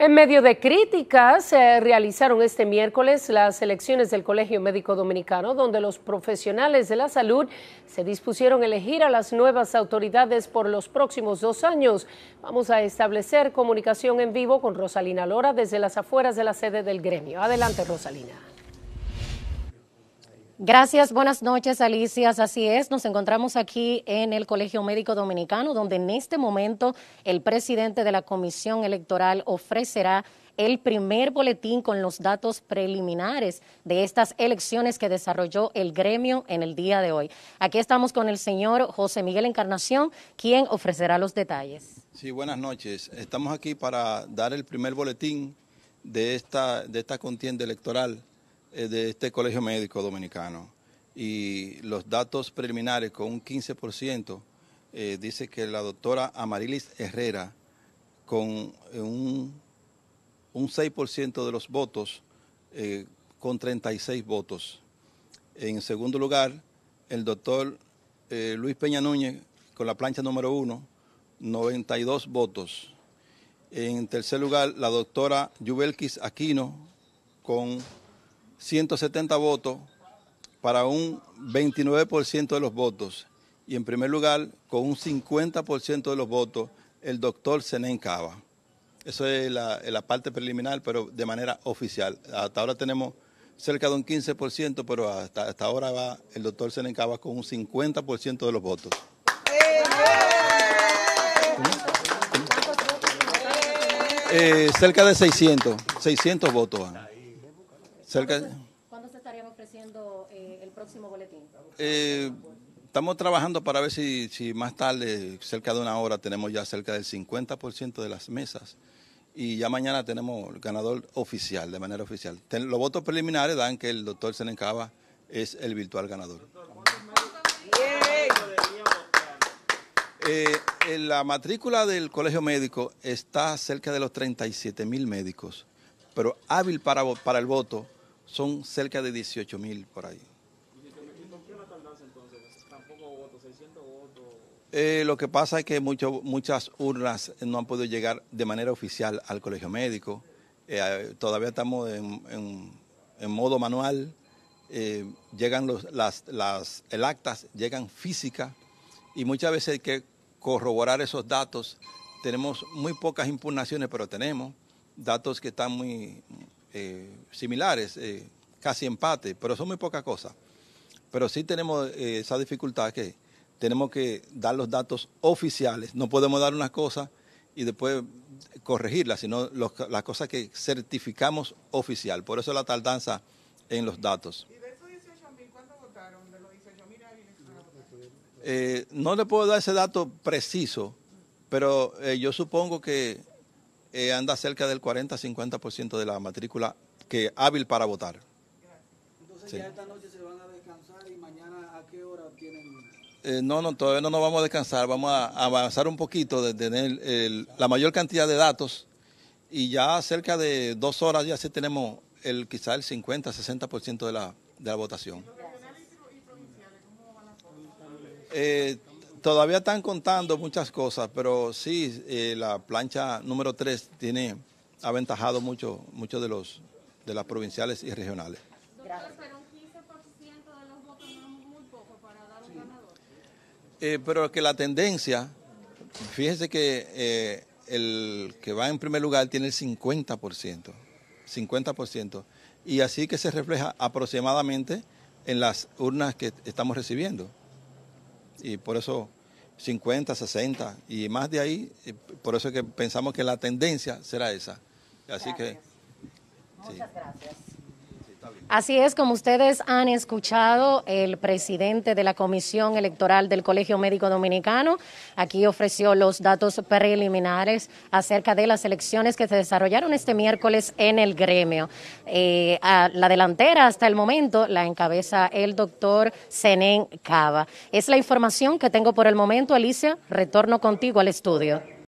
En medio de críticas, se realizaron este miércoles las elecciones del Colegio Médico Dominicano, donde los profesionales de la salud se dispusieron a elegir a las nuevas autoridades por los próximos dos años. Vamos a establecer comunicación en vivo con Rosalina Lora desde las afueras de la sede del gremio. Adelante, Rosalina. Gracias, buenas noches Alicia. Así es, nos encontramos aquí en el Colegio Médico Dominicano, donde en este momento el presidente de la Comisión Electoral ofrecerá el primer boletín con los datos preliminares de estas elecciones que desarrolló el gremio en el día de hoy. Aquí estamos con el señor José Miguel Encarnación, quien ofrecerá los detalles. Sí, buenas noches. Estamos aquí para dar el primer boletín de esta, de esta contienda electoral eh, de este Colegio Médico Dominicano y los datos preliminares con un 15% eh, dice que la doctora Amarilis Herrera con eh, un, 6% de los votos, con 36 votos. En segundo lugar, el doctor Luis Peña Núñez con la plancha número 1, 92 votos. En tercer lugar, la doctora Jubelquis Aquino con 170 votos para un 29% de los votos y en primer lugar con un 50% de los votos el doctor Senén Cava. Eso es la, parte preliminar, pero de manera oficial. Hasta ahora tenemos cerca de un 15%, pero hasta, ahora va el doctor Senén Cava con un 50% de los votos. Eh, cerca de 600, 600 votos. ¿Cuándo se estarían ofreciendo eh, el próximo boletín? Eh, estamos trabajando para ver si, más tarde, cerca de una hora, tenemos ya cerca del 50% de las mesas. Y ya mañana tenemos el ganador oficial, de manera oficial. los votos preliminares dan que el doctor Senencaba es el virtual ganador. Eh, la matrícula del colegio médico está cerca de los 37 mil médicos, pero hábil para, para el voto son cerca de 18 mil por ahí. Eh, lo que pasa es que muchas urnas no han podido llegar de manera oficial al colegio médico. Eh, todavía estamos en, modo manual. Eh, llegan los, las, las actas, llegan físicas y muchas veces hay que corroborar esos datos. Tenemos muy pocas impugnaciones, pero tenemos datos que están muy, eh, similares, eh, casi empate, pero son muy pocas cosas. Pero sí tenemos eh, esa dificultad que tenemos que dar los datos oficiales. No podemos dar una cosa y después corregirla sino los, las cosas que certificamos oficial. Por eso la tardanza en los datos. ¿Y de votaron? De eh, no le puedo dar ese dato preciso, pero yo supongo que eh, anda cerca del 40-50% de la matrícula que hábil para votar. Entonces ya esta noche se van a descansar y mañana a qué hora tienen... Eh, no, no, todavía no nos vamos a descansar, vamos a avanzar un poquito de tener la mayor cantidad de datos y ya cerca de dos horas ya sí tenemos el quizá el 50-60% de la, de la votación. Todavía están contando muchas cosas, pero sí, eh, la plancha número 3 tiene aventajado mucho, muchos de los de las provinciales y regionales. pero que la tendencia, fíjese que eh, el que va en primer lugar tiene el 50%, 50%, y así que se refleja aproximadamente en las urnas que estamos recibiendo y por eso 50, 60 y más de ahí, eh, por eso que pensamos que la tendencia será esa. Así que... Muchas gracias. Así es, como ustedes han escuchado, el presidente de la Comisión Electoral del Colegio Médico Dominicano aquí ofreció los datos preliminares acerca de las elecciones que se desarrollaron este miércoles en el gremio. Eh, la delantera hasta el momento la encabeza el doctor Zenén Cava. Es la información que tengo por el momento, Alicia. Retorno contigo al estudio.